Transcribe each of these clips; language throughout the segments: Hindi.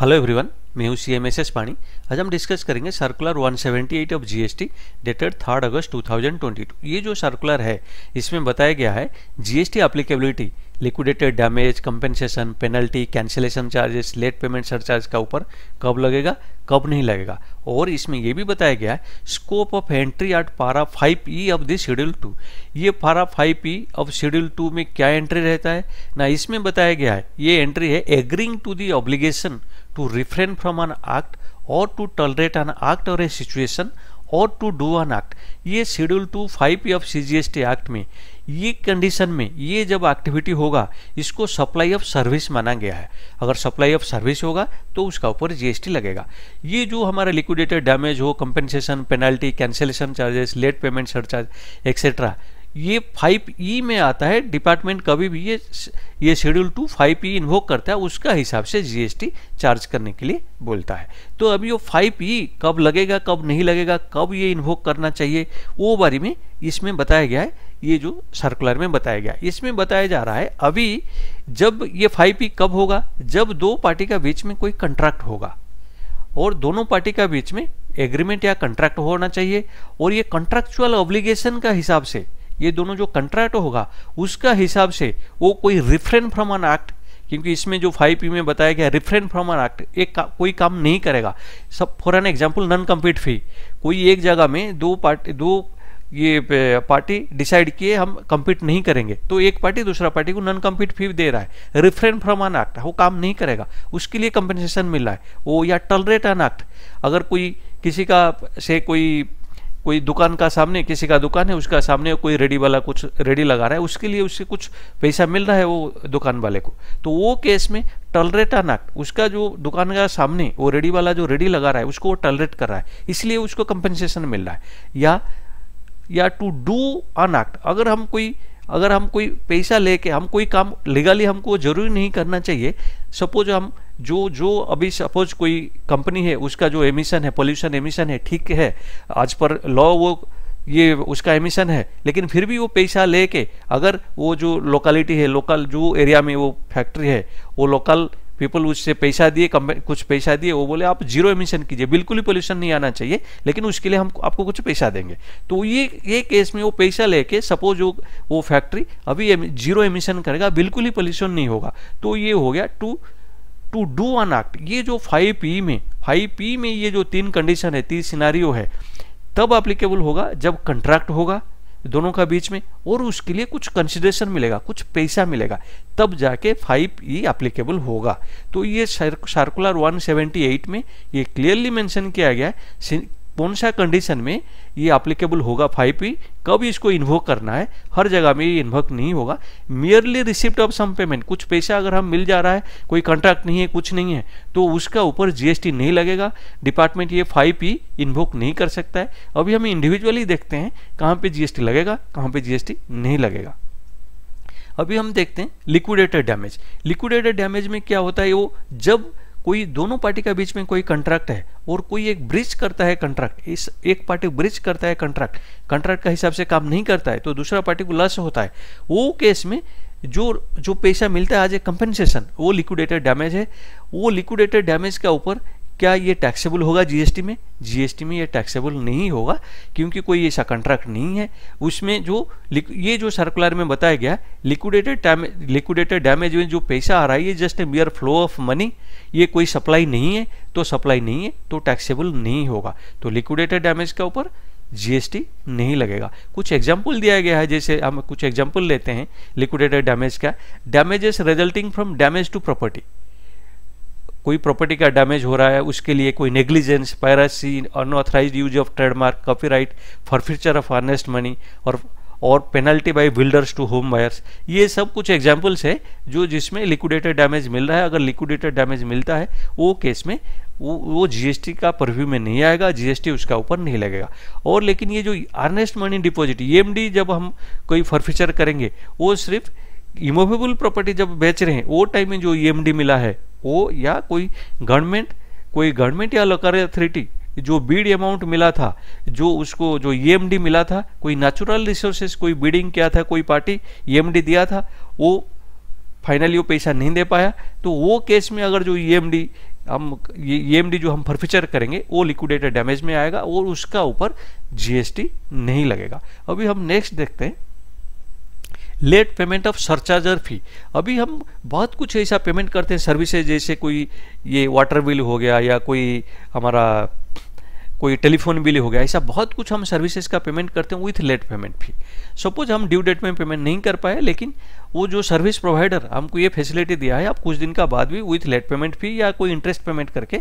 हेलो एवरीवन मैं हूँ सी एम एस एस पाणी आज हम डिस्कस करेंगे circular 178 of GST dated third August 2022 ये जो सर्कुलर है इसमें बताया गया है GST applicability liquidated damage compensation penalty cancellation charges late payment surcharge का ऊपर कब लगेगा कब नहीं लगेगा और इसमें यह भी बताया गया है scope of entry at para five E of this schedule two ये para five E of schedule two में क्या एंट्री रहता है ना इसमें बताया गया है ये एंट्री है agreeing to the obligation to refrain from an act or to tolerate an act or a situation or to do an act ये schedule two five E of C act में ये कंडीशन में ये जब एक्टिविटी होगा इसको सप्लाई ऑफ सर्विस माना गया है अगर सप्लाई ऑफ सर्विस होगा तो उसका ऊपर जीएसटी लगेगा ये जो हमारा लिक्विडेटेड डैमेज हो compensation penalty cancellation charges late payment surcharge etcetera ये फाइव ई e में आता है डिपार्टमेंट कभी भी ये ये schedule two five E invoke करता है उसका हिसाब से जीएसटी चार्ज करने के लिए बोलता है तो अभी वो फाइव ई कब लगेगा कब नहीं लगेगा कब ये इन्वोक करना चाहिए वो बारे में इसमें बताया गया है ये जो सर्कुलर में बताया गया इसमें बताया जा रहा है अभी जब ये फाइव पी कब होगा जब दो पार्टी का बीच में कोई कंट्रैक्ट होगा और दोनों पार्टी का बीच में एग्रीमेंट या कंट्रैक्ट होना चाहिए और ये कंट्रैक्चुअल ऑब्लिगेशन का हिसाब से ये दोनों जो कंट्रैक्ट होगा उसका हिसाब से वो कोई रिफ्रेन फ्रॉम एन एक्ट क्योंकि इसमें जो फाइव पी में बताया गया रिफ्रेन फ्रॉम एन एक्ट एक का, कोई काम नहीं करेगा सब for an example non compete fee कोई एक जगह में दो पार्टी दो ये पार्टी डिसाइड किए हम कम्पीट नहीं करेंगे तो एक पार्टी दूसरा पार्टी को नॉन कम्पीट फी दे रहा है रिफ्रेन फ्रॉम अन एक्ट वो काम नहीं करेगा उसके लिए कंपनसेशन मिल रहा है वो या टलरेट अन एक्ट अगर कोई किसी का से कोई कोई दुकान का सामने किसी का दुकान है उसका सामने कोई रेडी वाला कुछ रेडी लगा रहा है उसके लिए उससे कुछ पैसा मिल रहा है वो दुकान वाले को तो वो केस में टलरेट अन एक्ट उसका जो दुकान का सामने वो रेडी वाला जो रेडी लगा रहा है उसको वो टलरेट कर रहा है इसलिए उसको कंपनसेशन मिल रहा है या या टू डू अन एक्ट अगर हम कोई अगर हम कोई पैसा लेके हम कोई काम लीगली हमको जरूरी नहीं करना चाहिए सपोज हम जो जो अभी सपोज कोई कंपनी है उसका जो एमिशन है पोल्यूशन एमिशन है ठीक है आज पर लॉ वो ये उसका एमिशन है लेकिन फिर भी वो पैसा लेके अगर वो जो लोकलिटी है लोकल जो एरिया में वो फैक्ट्री है वो लोकल पीपल उससे पैसा दिए कुछ पैसा दिए वो बोले आप जीरो एमिशन कीजिए बिल्कुल ही पोल्यूशन नहीं आना चाहिए लेकिन उसके लिए हम आपको कुछ पैसा देंगे तो ये ये केस में वो पैसा लेके सपोज वो वो फैक्ट्री अभी जीरो एमिशन करेगा बिल्कुल ही पोल्यूशन नहीं होगा तो ये हो गया to to do an act ये जो फाइव पी में फाइव पी में ये जो तीन कंडीशन है तीन सिनारियो है तब एप्लीकेबल होगा जब कंट्रैक्ट होगा दोनों का बीच में और उसके लिए कुछ कंसिडरेशन मिलेगा कुछ पैसा मिलेगा तब जाके फाइव ई एप्लीकेबल होगा तो ये सर्कुलर 178 में ये क्लियरली मेंशन किया गया है कौन सा कंडीशन में ये अप्लीकेबल होगा फाइव पी कब इसको इन्वोक करना है हर जगह में ये इन्वोक नहीं होगा merely receipt of some payment कुछ पैसा अगर हम मिल जा रहा है कोई कॉन्ट्रैक्ट नहीं है कुछ नहीं है तो उसका ऊपर जीएसटी नहीं लगेगा डिपार्टमेंट ये फाइव पी इन्वोक नहीं कर सकता है अभी हम इंडिविजुअली देखते हैं कहाँ पर जीएसटी लगेगा कहाँ पर जीएसटी नहीं लगेगा अभी हम देखते हैं लिक्विडेटेड डैमेज लिक्विडेटेड डैमेज में क्या होता है वो जब कोई दोनों पार्टी के बीच में कोई कंट्रैक्ट है और कोई एक ब्रिज करता है कंट्रैक्ट इस एक पार्टी ब्रिज करता है कंट्रैक्ट कंट्रैक्ट का हिसाब से काम नहीं करता है तो दूसरा पार्टी को लस होता है वो केस में जो जो पैसा मिलता है आज ए कंपेंसेशन वो लिक्विडेटेड डैमेज है वो लिक्विडेटेड डैमेज के ऊपर क्या ये टैक्सेबल होगा जीएसटी में जीएसटी में ये टैक्सेबल नहीं होगा क्योंकि कोई ऐसा कंट्रैक्ट नहीं है उसमें जो ये जो सर्कुलर में बताया गया लिक्विडेटेड लिक्विडेटेड डैमेज में जो पैसा आ रहा है ये just a mere flow of money ये कोई सप्लाई नहीं है तो सप्लाई नहीं है तो टैक्सेबल नहीं होगा तो लिक्विडेटेड डैमेज के ऊपर जीएसटी नहीं लगेगा कुछ एग्जाम्पल दिया गया है जैसे हम कुछ एग्जाम्पल लेते हैं लिक्विडेटेड डैमेज का damages resulting from damage to property कोई प्रॉपर्टी का डैमेज हो रहा है उसके लिए कोई negligence piracy unauthorised use of trademark copyright forfeiture of earnest money और और penalty by builders to home buyers ये सब कुछ एग्जाम्पल्स है जो जिसमें लिक्विडेटेड डैमेज मिल रहा है अगर लिक्विडेटेड डैमेज मिलता है वो केस में वो वो जीएसटी का परव्यू में नहीं आएगा जीएसटी उसका ऊपर नहीं लगेगा और लेकिन ये जो अर्नेस्ट मनी डिपॉजिट ई जब हम कोई फर्फीचर करेंगे वो सिर्फ इमोवेबल प्रॉपर्टी जब बेच रहे हैं वो टाइम में जो ई e मिला है वो या कोई गवर्नमेंट कोई गवर्नमेंट या लोकल अथॉरिटी जो बीड अमाउंट मिला था जो उसको जो ई e मिला था कोई नेचुरल रिसोर्सेज कोई बीडिंग किया था कोई पार्टी ई e दिया था वो फाइनली वो पैसा नहीं दे पाया तो वो केस में अगर जो ई e हम ई जो हम फर्फीचर करेंगे वो लिक्विडेटर डैमेज में आएगा और उसका ऊपर जीएसटी नहीं लगेगा अभी हम नेक्स्ट देखते हैं late payment of surcharge fee अभी हम बहुत कुछ ऐसा पेमेंट करते हैं सर्विसेज जैसे कोई ये वाटर बिल हो गया या कोई हमारा कोई टेलीफोन बिल हो गया ऐसा बहुत कुछ हम सर्विसेज का पेमेंट करते हैं with late payment fee suppose हम ड्यू डेट में पेमेंट नहीं कर पाए लेकिन वो जो सर्विस प्रोवाइडर हमको ये फैसिलिटी दिया है आप कुछ दिन का बाद भी विथ लेट पेमेंट फी या कोई इंटरेस्ट पेमेंट करके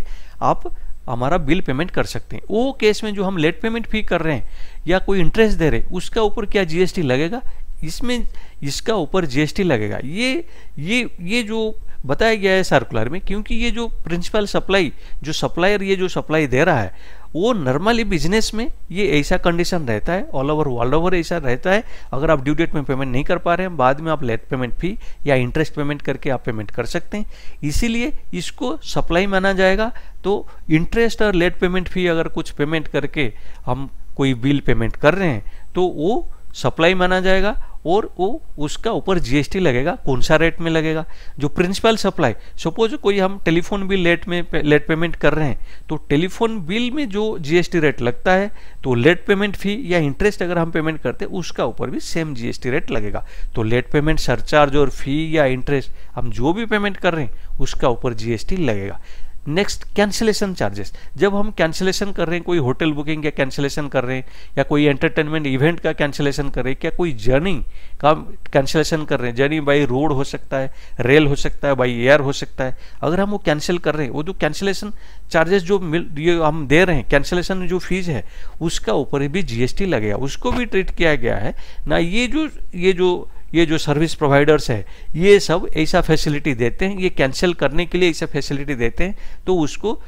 आप हमारा बिल पेमेंट कर सकते हैं वो केस में जो हम लेट पेमेंट फी कर रहे हैं या कोई इंटरेस्ट दे रहे हैं उसका ऊपर क्या जीएसटी लगेगा इसमें इसका ऊपर जीएसटी लगेगा ये ये ये जो बताया गया है सर्कुलर में क्योंकि ये जो प्रिंसिपल सप्लाई जो सप्लायर ये जो सप्लाई दे रहा है वो नॉर्मली बिजनेस में ये ऐसा कंडीशन रहता है ऑल ओवर वर्ल्ड ओवर ऐसा रहता है अगर आप ड्यू डेट में पेमेंट नहीं कर पा रहे हैं बाद में आप लेट पेमेंट फी या इंटरेस्ट पेमेंट करके आप पेमेंट कर सकते हैं इसीलिए इसको सप्लाई माना जाएगा तो इंटरेस्ट और लेट पेमेंट फी अगर कुछ पेमेंट करके हम कोई बिल पेमेंट कर रहे हैं तो वो सप्लाई माना जाएगा और वो उसका ऊपर जीएसटी लगेगा कौन सा रेट में लगेगा जो प्रिंसिपल सप्लाई सपोज कोई हम टेलीफोन बिल लेट में पे, लेट पेमेंट कर रहे हैं तो टेलीफोन बिल में जो जीएसटी रेट लगता है तो लेट पेमेंट फी या इंटरेस्ट अगर हम पेमेंट करते हैं उसका ऊपर भी सेम जीएसटी रेट लगेगा तो लेट पेमेंट सरचार्ज और फी या इंटरेस्ट हम जो भी पेमेंट कर रहे हैं उसका ऊपर जीएसटी लगेगा नेक्स्ट कैंसिलेशन चार्जेस जब हम कैंसिलेशन कर रहे हैं कोई होटल बुकिंग या कैंसिलेशन कर रहे हैं या कोई एंटरटेनमेंट इवेंट का कैंसिलेशन कर रहे हैं क्या कोई जर्नी का कैंसिलेशन कर रहे हैं जर्नी बाई रोड हो सकता है रेल हो सकता है बाई एयर हो सकता है अगर हम वो कैंसिल कर रहे हैं वो जो कैंसिलेशन चार्जेस जो मिल ये हम दे रहे हैं कैंसिलेशन जो फीस है उसका ऊपर भी जीएसटी लगेगा उसको भी ट्रीट किया गया है ना ये जो ये जो ये जो सर्विस प्रोवाइडर्स है ये सब ऐसा फैसिलिटी देते हैं ये कैंसिल करने के लिए ऐसा फैसिलिटी देते हैं तो उसको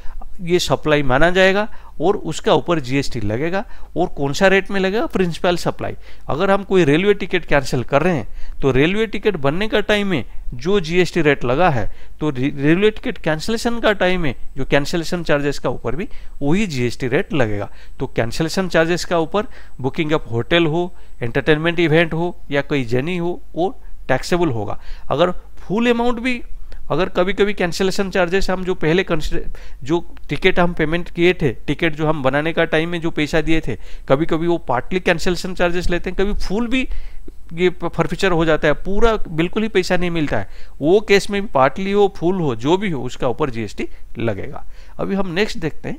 ये सप्लाई माना जाएगा और उसका ऊपर जीएसटी लगेगा और कौन सा रेट में लगेगा प्रिंसिपल सप्लाई अगर हम कोई रेलवे टिकट कैंसिल कर रहे हैं तो रेलवे टिकट बनने का टाइम में जो जीएसटी रेट लगा है तो रेलवे टिकट कैंसिलेशन का टाइम में जो कैंसिलेशन चार्जेस का ऊपर भी वही जीएसटी रेट लगेगा तो कैंसिलेशन चार्जेस का ऊपर बुकिंग ऑफ होटल हो एंटरटेनमेंट इवेंट हो या कोई जर्नी हो वो टैक्सेबल होगा अगर फुल अमाउंट भी अगर कभी कभी कैंसिलेशन चार्जेस हम जो पहले जो टिकट हम पेमेंट किए थे टिकट जो हम बनाने का टाइम में जो पैसा दिए थे कभी कभी वो पार्टली कैंसिलेशन चार्जेस लेते हैं कभी फुल भी ये फर्फीचर हो जाता है पूरा बिल्कुल ही पैसा नहीं मिलता है वो केस में भी पार्टली हो फुल हो जो भी हो उसका ऊपर जीएसटी लगेगा अभी हम नेक्स्ट देखते हैं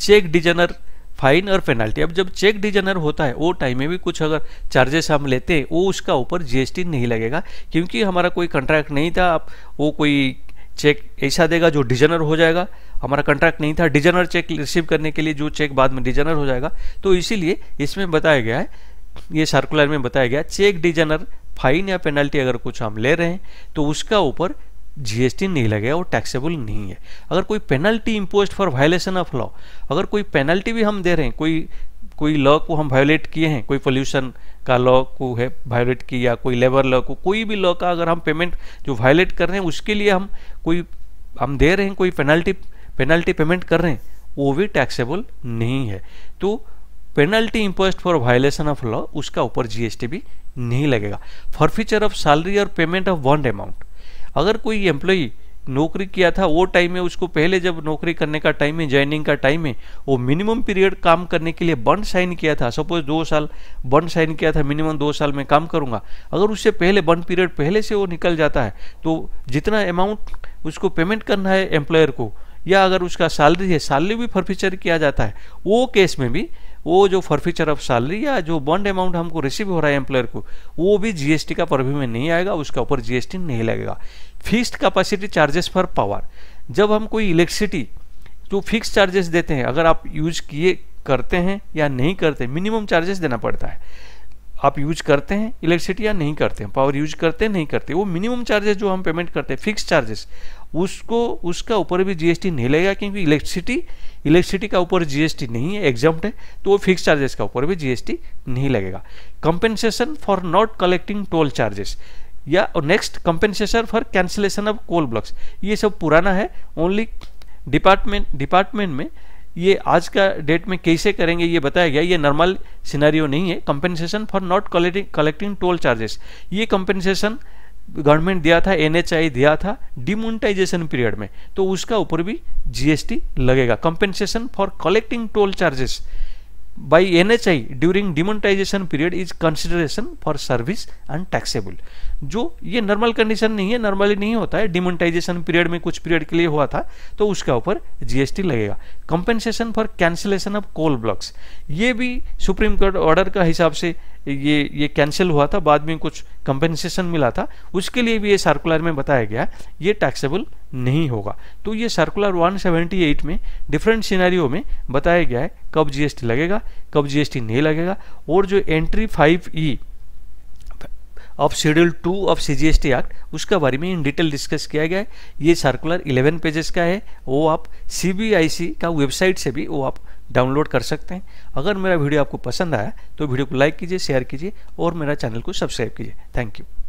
चेक डिजनर फाइन और पेनल्टी अब जब चेक डिजनर होता है वो टाइम में भी कुछ अगर चार्जेस हम लेते हैं वो उसका ऊपर जीएसटी नहीं लगेगा क्योंकि हमारा कोई कंट्रैक्ट नहीं था आप वो कोई चेक ऐसा देगा जो डिजनर हो जाएगा हमारा कंट्रैक्ट नहीं था डिजनर चेक रिसीव करने के लिए जो चेक बाद में डिजनर हो जाएगा तो इसीलिए इसमें बताया गया है ये सर्कुलर में बताया गया चेक डिजनर फाइन या पेनल्टी अगर कुछ हम ले रहे हैं तो उसका ऊपर जीएसटी नहीं लगेगा वो टैक्सेबल नहीं है अगर कोई penalty imposed for violation of law अगर कोई पेनल्टी भी हम दे रहे हैं कोई कोई लॉ को हम वायोलेट किए हैं कोई पोल्यूशन का लॉ को है वायोलेट किया कोई लेबर लॉ को कोई भी लॉ का अगर हम पेमेंट जो वायोलेट कर रहे हैं उसके लिए हम कोई हम दे रहे हैं कोई पेनल्टी पेनल्टी पेमेंट कर रहे हैं वो भी टैक्सेबल नहीं है तो penalty imposed for violation of law उसका ऊपर जीएसटी भी नहीं लगेगा फॉरफीचर ऑफ सैलरी और पेमेंट ऑफ वन अमाउंट अगर कोई एम्प्लॉई नौकरी किया था वो टाइम में उसको पहले जब नौकरी करने का टाइम है ज्वाइनिंग का टाइम है वो मिनिमम पीरियड काम करने के लिए बंड साइन किया था सपोज दो साल बंड साइन किया था मिनिमम दो साल में काम करूंगा अगर उससे पहले बंड पीरियड पहले से वो निकल जाता है तो जितना अमाउंट उसको पेमेंट करना है एम्प्लॉयर को या अगर उसका सैलरी है सैलरी भी फर्फीचर किया जाता है वो केस में भी वो जो फॉरफीचर ऑफ सैलरी या जो बॉन्ड अमाउंट हमको रिसीव हो रहा है एम्प्लॉयर को वो भी जीएसटी का परव्यू में नहीं आएगा उसके ऊपर जीएसटी नहीं लगेगा fixed capacity charges for power जब हम कोई इलेक्ट्रिसिटी जो फिक्स चार्जेस देते हैं अगर आप यूज किए करते हैं या नहीं करते मिनिमम चार्जेस देना पड़ता है आप यूज करते हैं इलेक्ट्रिसिटी या नहीं करते हैं पावर यूज करते हैं नहीं करते वो मिनिमम चार्जेस जो हम पेमेंट करते हैं फिक्स चार्जेस उसको उसका ऊपर भी जीएसटी नहीं लगेगा क्योंकि इलेक्ट्रिसिटी इलेक्ट्रिसिटी का ऊपर जीएसटी नहीं है एग्जाम है तो वो फिक्स चार्जेस का ऊपर भी जीएसटी नहीं लगेगा compensation for not collecting toll charges या next compensation for cancellation of coal blocks ये सब पुराना है ओनली डिपार्टमेंट डिपार्टमेंट में ये आज का डेट में कैसे करेंगे ये बताया गया ये नॉर्मल सिनारियो नहीं है compensation for not collecting toll charges ये कंपेंसेशन गवर्नमेंट दिया था एनएचआई दिया था डिमोनिटाइजेशन पीरियड में तो उसका ऊपर भी जीएसटी लगेगा compensation for collecting toll charges by NHI during demonetisation period is consideration for service and taxable जो ये नॉर्मल कंडीशन नहीं है नॉर्मली नहीं होता है डिमोनिटाइजेशन पीरियड में कुछ पीरियड के लिए हुआ था तो उसका ऊपर जीएसटी लगेगा compensation for cancellation of coal blocks ये भी सुप्रीम कोर्ट ऑर्डर का हिसाब से ये ये कैंसिल हुआ था बाद में कुछ कंपेंसेशन मिला था उसके लिए भी ये सर्कुलर में बताया गया ये टैक्सेबल नहीं होगा तो ये सर्कुलर 178 में डिफरेंट सिनेरियो में बताया गया है कब जीएसटी लगेगा कब जीएसटी नहीं लगेगा और जो entry five E of schedule two of C act उसका बारे में इन डिटेल डिस्कस किया गया है ये सर्कुलर 11 पेजेस का है वो आप सी का वेबसाइट से भी वो आप डाउनलोड कर सकते हैं अगर मेरा वीडियो आपको पसंद आया तो वीडियो को लाइक कीजिए शेयर कीजिए और मेरा चैनल को सब्सक्राइब कीजिए थैंक यू